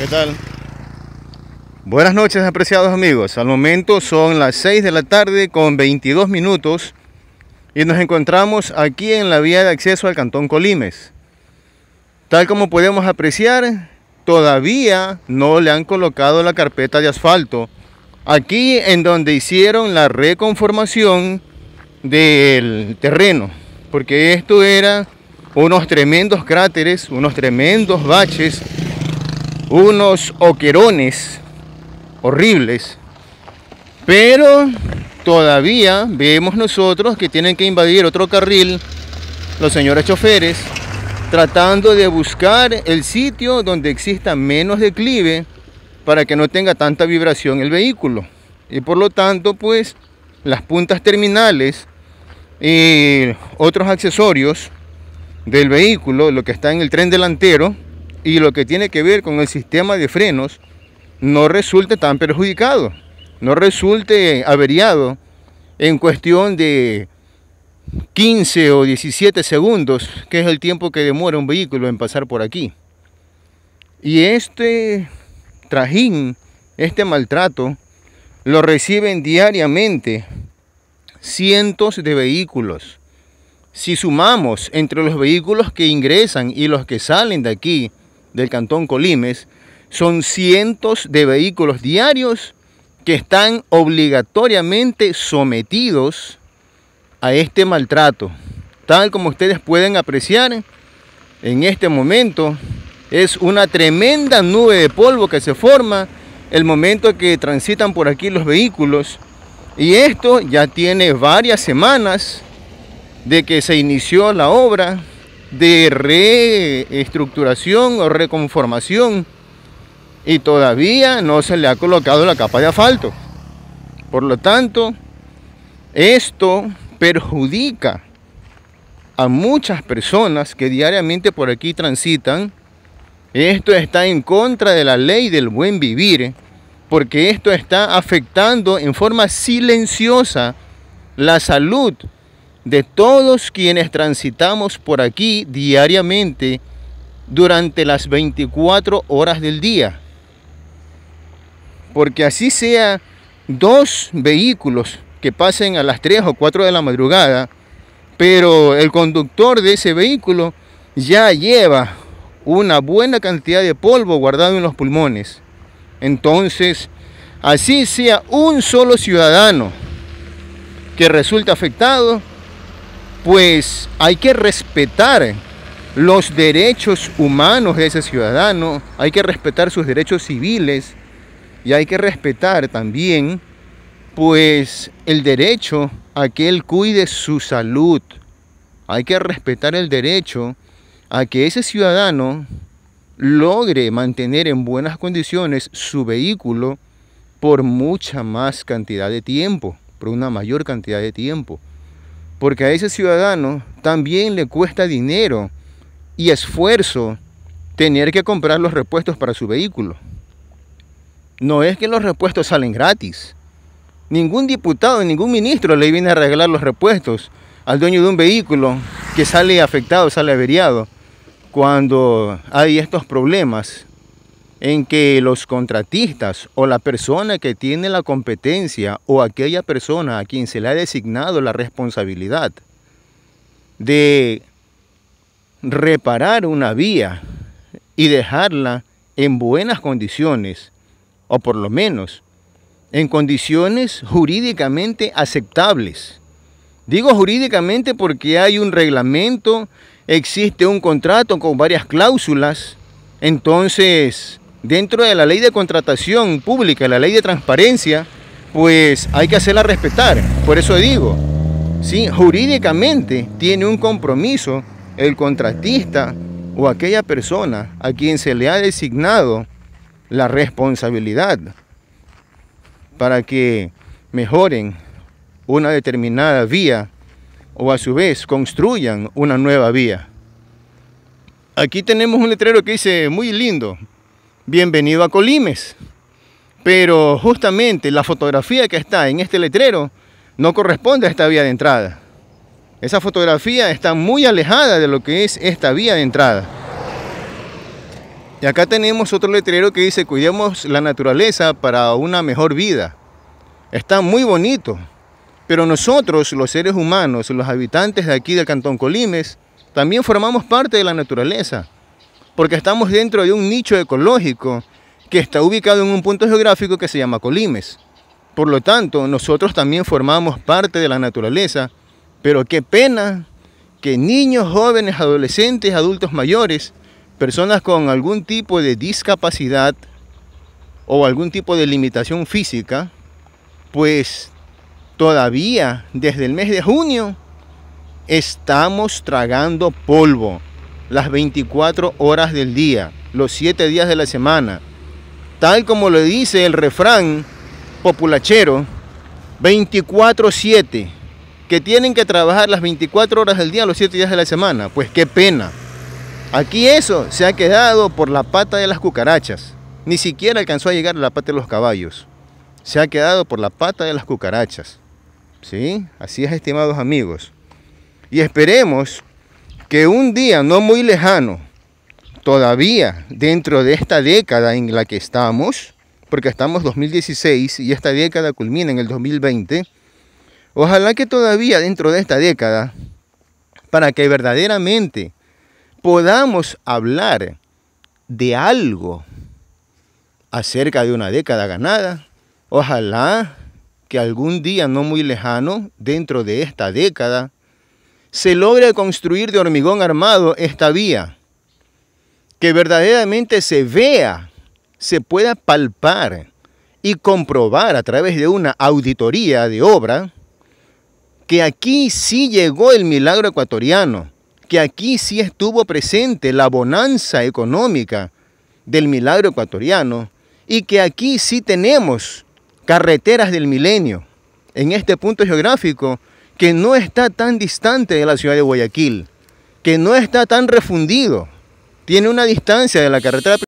¿Qué tal? Buenas noches, apreciados amigos. Al momento son las 6 de la tarde con 22 minutos y nos encontramos aquí en la vía de acceso al Cantón Colimes. Tal como podemos apreciar, todavía no le han colocado la carpeta de asfalto. Aquí en donde hicieron la reconformación del terreno, porque esto era unos tremendos cráteres, unos tremendos baches unos oquerones horribles. Pero todavía vemos nosotros que tienen que invadir otro carril los señores choferes tratando de buscar el sitio donde exista menos declive para que no tenga tanta vibración el vehículo y por lo tanto pues las puntas terminales y otros accesorios del vehículo lo que está en el tren delantero y lo que tiene que ver con el sistema de frenos no resulte tan perjudicado, no resulte averiado en cuestión de 15 o 17 segundos, que es el tiempo que demora un vehículo en pasar por aquí. Y este trajín, este maltrato, lo reciben diariamente cientos de vehículos. Si sumamos entre los vehículos que ingresan y los que salen de aquí, del Cantón Colimes, son cientos de vehículos diarios que están obligatoriamente sometidos a este maltrato. Tal como ustedes pueden apreciar, en este momento es una tremenda nube de polvo que se forma el momento que transitan por aquí los vehículos. Y esto ya tiene varias semanas de que se inició la obra de reestructuración o reconformación y todavía no se le ha colocado la capa de asfalto. Por lo tanto, esto perjudica a muchas personas que diariamente por aquí transitan. Esto está en contra de la ley del buen vivir, porque esto está afectando en forma silenciosa la salud de todos quienes transitamos por aquí diariamente durante las 24 horas del día. Porque así sea dos vehículos que pasen a las 3 o 4 de la madrugada, pero el conductor de ese vehículo ya lleva una buena cantidad de polvo guardado en los pulmones. Entonces, así sea un solo ciudadano que resulta afectado, pues hay que respetar los derechos humanos de ese ciudadano, hay que respetar sus derechos civiles y hay que respetar también pues el derecho a que él cuide su salud. Hay que respetar el derecho a que ese ciudadano logre mantener en buenas condiciones su vehículo por mucha más cantidad de tiempo, por una mayor cantidad de tiempo porque a ese ciudadano también le cuesta dinero y esfuerzo tener que comprar los repuestos para su vehículo. No es que los repuestos salen gratis. Ningún diputado, ningún ministro le viene a arreglar los repuestos al dueño de un vehículo que sale afectado, sale averiado, cuando hay estos problemas en que los contratistas o la persona que tiene la competencia o aquella persona a quien se le ha designado la responsabilidad de reparar una vía y dejarla en buenas condiciones, o por lo menos en condiciones jurídicamente aceptables. Digo jurídicamente porque hay un reglamento, existe un contrato con varias cláusulas, entonces dentro de la ley de contratación pública, la ley de transparencia, pues hay que hacerla respetar. Por eso digo, ¿sí? jurídicamente tiene un compromiso el contratista o aquella persona a quien se le ha designado la responsabilidad para que mejoren una determinada vía o a su vez construyan una nueva vía. Aquí tenemos un letrero que dice muy lindo, bienvenido a Colimes. Pero justamente la fotografía que está en este letrero no corresponde a esta vía de entrada. Esa fotografía está muy alejada de lo que es esta vía de entrada. Y acá tenemos otro letrero que dice, cuidemos la naturaleza para una mejor vida. Está muy bonito, pero nosotros, los seres humanos, los habitantes de aquí del Cantón Colimes, también formamos parte de la naturaleza porque estamos dentro de un nicho ecológico que está ubicado en un punto geográfico que se llama Colimes. Por lo tanto, nosotros también formamos parte de la naturaleza, pero qué pena que niños, jóvenes, adolescentes, adultos mayores, personas con algún tipo de discapacidad o algún tipo de limitación física, pues todavía desde el mes de junio estamos tragando polvo las 24 horas del día, los 7 días de la semana. Tal como le dice el refrán populachero, 24-7, que tienen que trabajar las 24 horas del día, los 7 días de la semana. Pues qué pena. Aquí eso se ha quedado por la pata de las cucarachas. Ni siquiera alcanzó a llegar a la pata de los caballos. Se ha quedado por la pata de las cucarachas. ¿Sí? Así es, estimados amigos. Y esperemos que un día no muy lejano, todavía dentro de esta década en la que estamos, porque estamos 2016 y esta década culmina en el 2020, ojalá que todavía dentro de esta década, para que verdaderamente podamos hablar de algo acerca de una década ganada, ojalá que algún día no muy lejano, dentro de esta década, se logre construir de hormigón armado esta vía, que verdaderamente se vea, se pueda palpar y comprobar a través de una auditoría de obra que aquí sí llegó el milagro ecuatoriano, que aquí sí estuvo presente la bonanza económica del milagro ecuatoriano y que aquí sí tenemos carreteras del milenio. En este punto geográfico que no está tan distante de la ciudad de Guayaquil, que no está tan refundido, tiene una distancia de la carretera